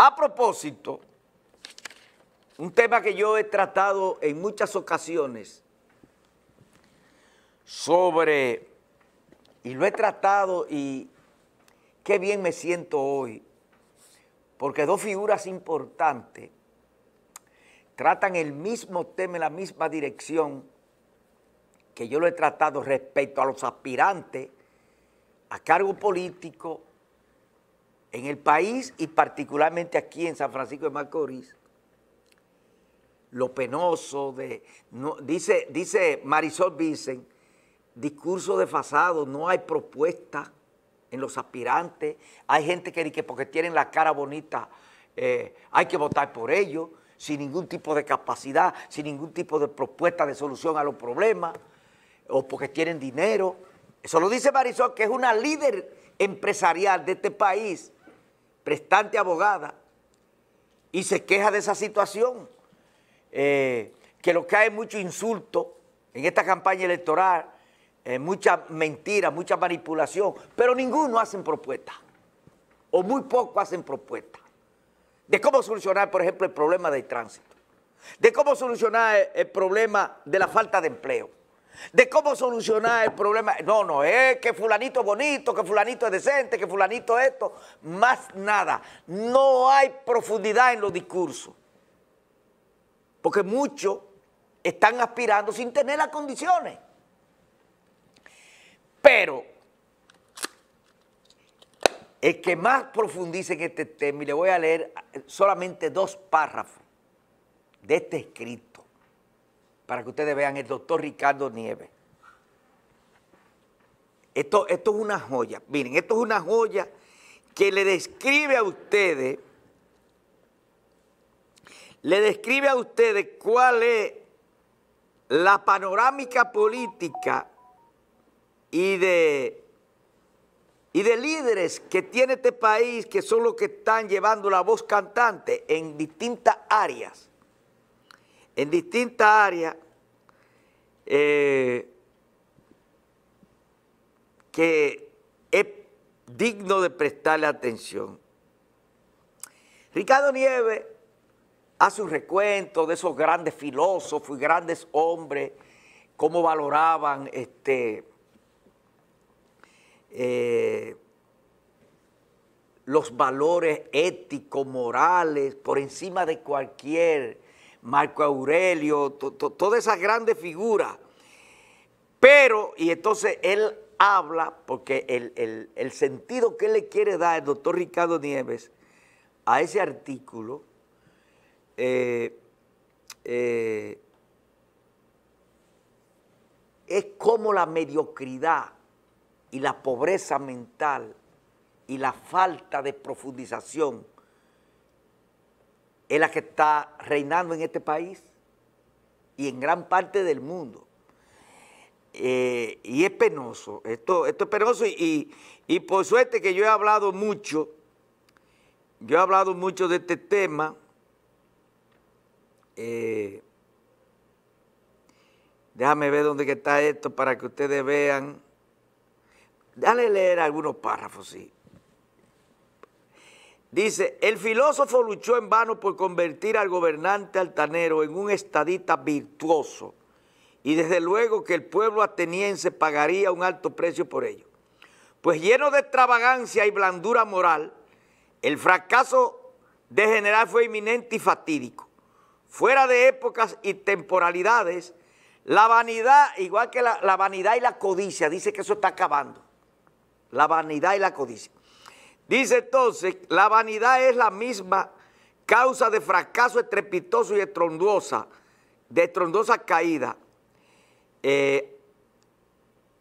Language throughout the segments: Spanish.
A propósito, un tema que yo he tratado en muchas ocasiones sobre, y lo he tratado y qué bien me siento hoy, porque dos figuras importantes tratan el mismo tema en la misma dirección que yo lo he tratado respecto a los aspirantes a cargo político, en el país y particularmente aquí en San Francisco de Macorís, lo penoso de, dice, Marisol Vicen, discurso desfasado, no hay propuesta en los aspirantes, hay gente que, que porque tienen la cara bonita eh, hay que votar por ellos, sin ningún tipo de capacidad, sin ningún tipo de propuesta de solución a los problemas, o porque tienen dinero. Eso lo dice Marisol, que es una líder empresarial de este país, prestante abogada, y se queja de esa situación, eh, que lo que hay es mucho insulto en esta campaña electoral, eh, mucha mentira, mucha manipulación, pero ninguno hacen propuesta o muy poco hacen propuestas, de cómo solucionar, por ejemplo, el problema del tránsito, de cómo solucionar el problema de la falta de empleo, de cómo solucionar el problema. No, no, es que fulanito es bonito, que fulanito es decente, que fulanito es esto, más nada. No hay profundidad en los discursos. Porque muchos están aspirando sin tener las condiciones. Pero el que más profundice en este tema, y le voy a leer solamente dos párrafos de este escrito, para que ustedes vean, el doctor Ricardo Nieves. Esto, esto es una joya. Miren, esto es una joya que le describe a ustedes, le describe a ustedes cuál es la panorámica política y de, y de líderes que tiene este país, que son los que están llevando la voz cantante en distintas áreas en distintas áreas eh, que es digno de prestarle atención. Ricardo Nieves hace un recuento de esos grandes filósofos y grandes hombres, cómo valoraban este, eh, los valores éticos, morales, por encima de cualquier Marco Aurelio, toda esa todas esas grandes figuras. Pero, y entonces él habla, porque el, sentido que le quiere dar el doctor Ricardo Nieves a ese artículo, eh, eh, es como la mediocridad y la pobreza mental y la falta de profundización es la que está reinando en este país y en gran parte del mundo. Eh, y es penoso, esto, esto es penoso y, por suerte que yo he hablado mucho, yo he hablado mucho de este tema, eh, déjame ver dónde está esto para que ustedes vean, dale leer algunos párrafos, sí. Dice, el filósofo luchó en vano por convertir al gobernante altanero en un estadista virtuoso y desde luego que el pueblo ateniense pagaría un alto precio por ello. Pues lleno de extravagancia y blandura moral, el fracaso de general fue inminente y fatídico. Fuera de épocas y temporalidades, la vanidad, igual que la, la vanidad y la codicia, dice que eso está acabando. La vanidad y la codicia. Dice entonces, la vanidad es la misma causa de fracaso estrepitoso y estrondosa, de estrondosa caída. Eh,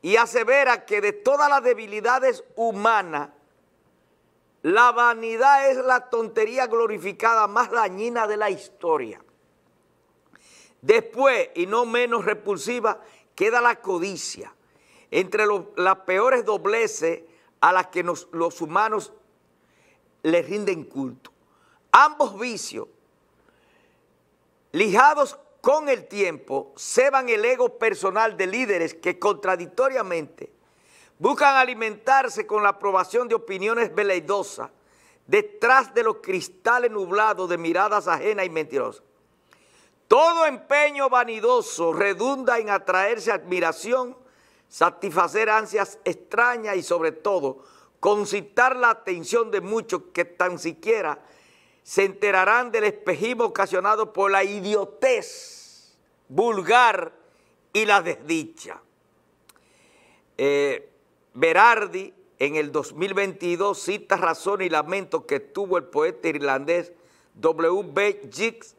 y asevera que de todas las debilidades humanas, la vanidad es la tontería glorificada más dañina de la historia. Después, y no menos repulsiva, queda la codicia. Entre las peores dobleces a las que los humanos les rinden culto. Ambos vicios, lijados con el tiempo, ceban el ego personal de líderes que contradictoriamente buscan alimentarse con la aprobación de opiniones veleidosas detrás de los cristales nublados de miradas ajenas y mentirosas. Todo empeño vanidoso redunda en atraerse admiración satisfacer ansias extrañas y sobre todo concitar la atención de muchos que tan siquiera se enterarán del espejismo ocasionado por la idiotez vulgar y la desdicha. Eh, Berardi en el 2022 cita razón y lamento que tuvo el poeta irlandés W.B. Yeats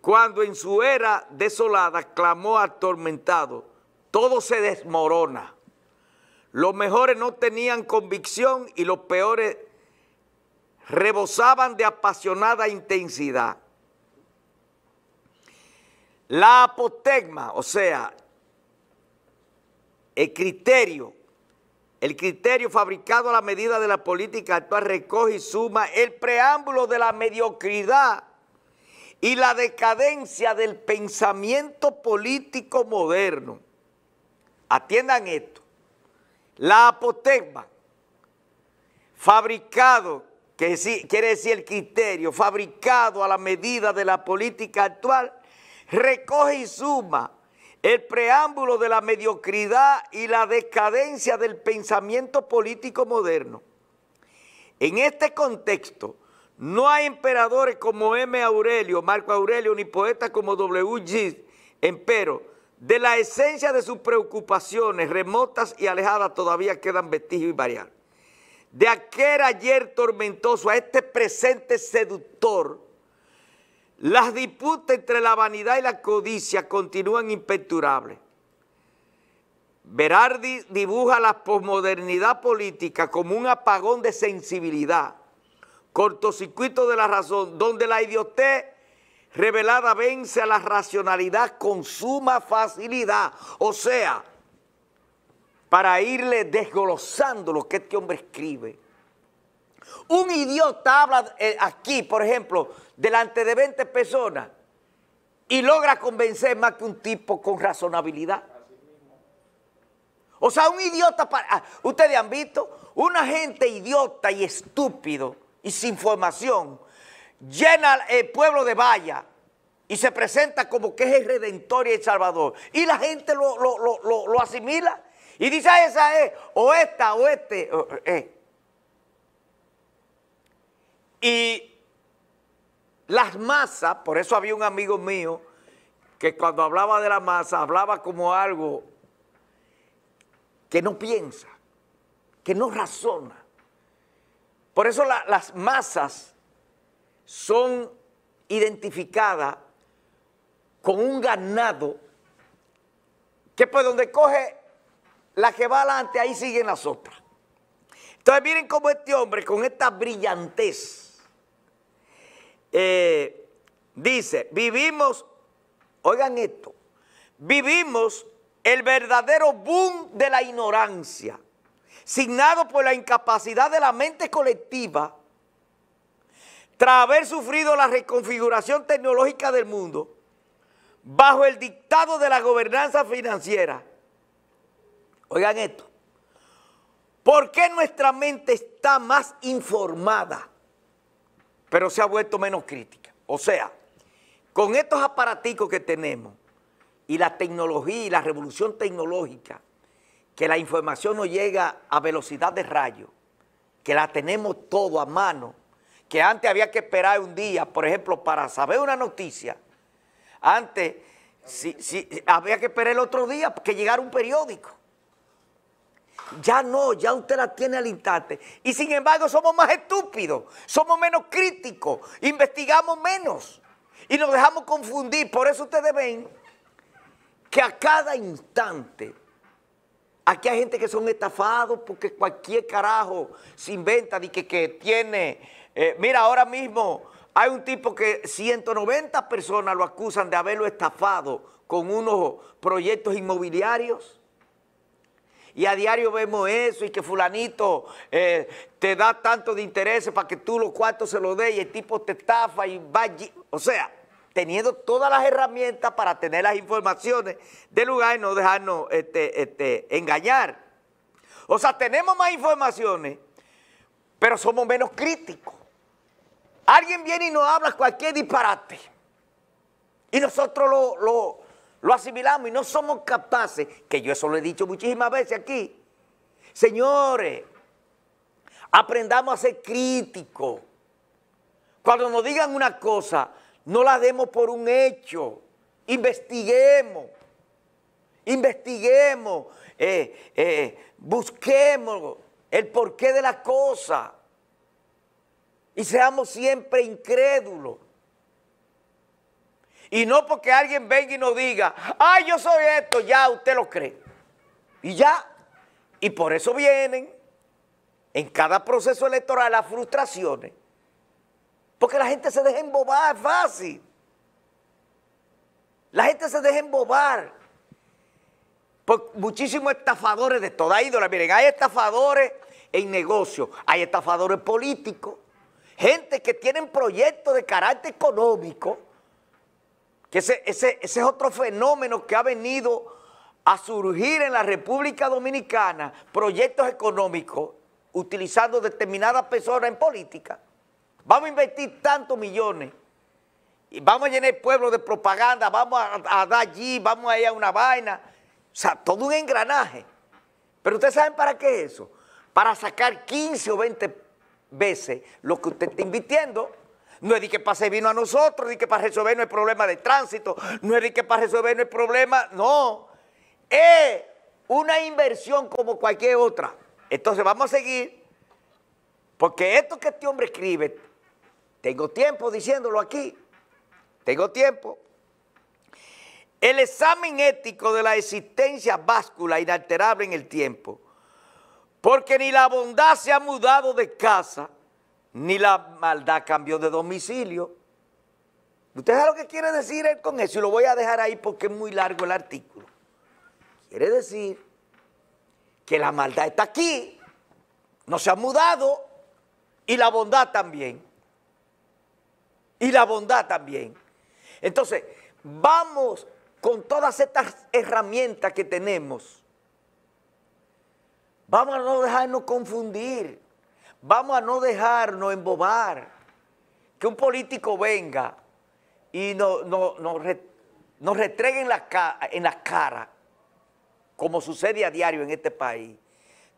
cuando en su era desolada clamó atormentado todo se desmorona. Los mejores no tenían convicción y los peores rebosaban de apasionada intensidad. La apotegma, o sea, el criterio, el criterio fabricado a la medida de la política actual recoge y suma el preámbulo de la mediocridad y la decadencia del pensamiento político moderno. Atiendan esto. La apotecma, fabricado, que quiere decir el criterio, fabricado a la medida de la política actual, recoge y suma el preámbulo de la mediocridad y la decadencia del pensamiento político moderno. En este contexto, no hay emperadores como M. Aurelio, Marco Aurelio, ni poetas como W. G. Empero, de la esencia de sus preocupaciones remotas y alejadas todavía quedan vestigios y variar. De aquel ayer tormentoso a este presente seductor, las disputas entre la vanidad y la codicia continúan imperturables. Berardi dibuja la posmodernidad política como un apagón de sensibilidad, cortocircuito de la razón, donde la idiotez revelada vence a la racionalidad con suma facilidad. O sea, para irle desglosando lo que este hombre escribe. Un idiota habla eh, aquí, por ejemplo, delante de 20 personas y logra convencer más que un tipo con razonabilidad. O sea, un idiota, para, ah, ustedes han visto, una gente idiota y estúpido y sin formación llena el pueblo de valla y se presenta como que es el Redentor y el Salvador. Y la gente lo, asimila y dice, ah, esa es, o esta, o este. Eh". Y las masas, por eso había un amigo mío que cuando hablaba de la masa, hablaba como algo que no piensa, que no razona. Por eso las masas son identificadas con un ganado que pues donde coge la que va adelante, ahí siguen las otras. Entonces miren cómo este hombre con esta brillantez eh, dice, vivimos, oigan esto, vivimos el verdadero boom de la ignorancia, signado por la incapacidad de la mente colectiva tras haber sufrido la reconfiguración tecnológica del mundo, bajo el dictado de la gobernanza financiera. Oigan esto. ¿Por qué nuestra mente está más informada, pero se ha vuelto menos crítica? O sea, con estos aparaticos que tenemos y la tecnología y la revolución tecnológica, que la información nos llega a velocidad de rayo, que la tenemos todo a mano, que antes había que esperar un día, por ejemplo, para saber una noticia, antes si, había que esperar el otro día que llegara un periódico. Ya no, ya usted la tiene al instante. Y sin embargo somos más estúpidos, somos menos críticos, investigamos menos y nos dejamos confundir. Por eso ustedes ven que a cada instante Aquí hay gente que son estafados porque cualquier carajo se inventa de que, que tiene. Eh, mira, ahora mismo hay un tipo que 190 personas lo acusan de haberlo estafado con unos proyectos inmobiliarios. Y a diario vemos eso y que fulanito eh, te da tanto de interés para que tú los cuartos se los des y el tipo te estafa y va allí. O sea, teniendo todas las herramientas para tener las informaciones de lugar y no dejarnos este, este, engañar. O sea, tenemos más informaciones, pero somos menos críticos. Alguien viene y nos habla cualquier disparate. Y nosotros lo, lo asimilamos y no somos capaces, que yo eso lo he dicho muchísimas veces aquí. Señores, aprendamos a ser críticos. Cuando nos digan una cosa, no la demos por un hecho. Investiguemos. Investiguemos. Eh, eh, busquemos el porqué de la cosa. Y seamos siempre incrédulos. Y no porque alguien venga y nos diga, ay, yo soy esto, ya usted lo cree. Y ya. Y por eso vienen en cada proceso electoral las frustraciones. Porque la gente se deja embobar, es fácil. La gente se deja embobar por muchísimos estafadores de toda ídola. Miren, hay estafadores en negocios, hay estafadores políticos, gente que tienen proyectos de carácter económico, que ese es otro fenómeno que ha venido a surgir en la República Dominicana, proyectos económicos utilizando determinadas personas en política. Vamos a invertir tantos millones. Y vamos a llenar el pueblo de propaganda, vamos a, dar allí, vamos a ir a una vaina. O sea, todo un engranaje. Pero ustedes saben para qué es eso. Para sacar 15 o 20 veces lo que usted está invirtiendo. No es de que para vino a nosotros, de que para resolver el problema de tránsito, no es de que para resolver el problema, no. Es una inversión como cualquier otra. Entonces vamos a seguir, porque esto que este hombre escribe tengo tiempo diciéndolo aquí. Tengo tiempo. El examen ético de la existencia báscula inalterable en el tiempo, porque ni la bondad se ha mudado de casa, ni la maldad cambió de domicilio. ¿Usted sabe lo que quiere decir él con eso? Y lo voy a dejar ahí porque es muy largo el artículo. Quiere decir que la maldad está aquí, no se ha mudado, y la bondad también y la bondad también. Entonces, vamos con todas estas herramientas que tenemos. Vamos a no dejarnos confundir. Vamos a no dejarnos embobar. Que un político venga y nos no, no, no retregue en en la cara, como sucede a diario en este país,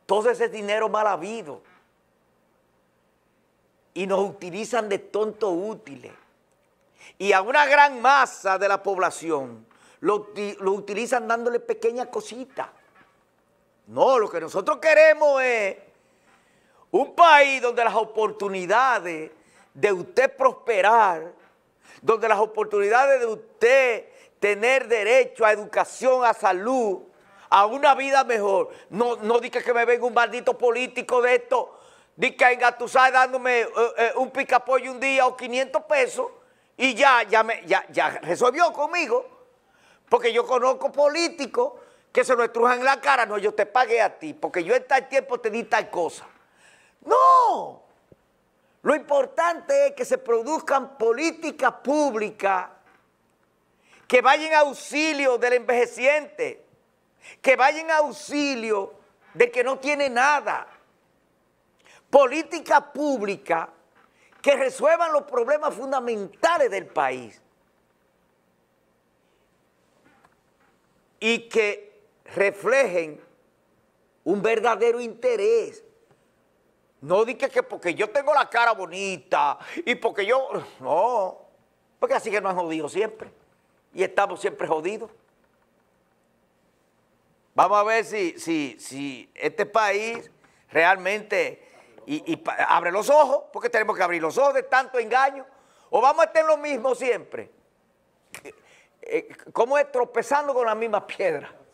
todo ese dinero mal habido y nos utilizan de tonto útiles. Y a una gran masa de la población lo, utilizan dándole pequeñas cositas. No, lo que nosotros queremos es un país donde las oportunidades de usted prosperar, donde las oportunidades de usted tener derecho a educación, a salud, a una vida mejor. No, no diga que me venga un maldito político de esto Dí que engatusada dándome un eh, pica eh, un picapollo un día o 500 pesos y ya, ya, me, ya, resolvió conmigo. Porque yo conozco políticos que se lo estrujan en la cara. No, yo te pagué a ti, porque yo en tal tiempo te di tal cosa. No. Lo importante es que se produzcan políticas públicas que vayan a auxilio del envejeciente, que vayan a auxilio de que no tiene nada. Política pública que resuelvan los problemas fundamentales del país y que reflejen un verdadero interés. No diga que porque yo tengo la cara bonita y porque yo... No, porque así que nos han jodido siempre y estamos siempre jodidos. Vamos a ver si, si, si este país realmente y, abre los ojos, porque tenemos que abrir los ojos de tanto engaño. O vamos a estar lo mismo siempre. Eh, eh, Como es tropezando con la misma piedra?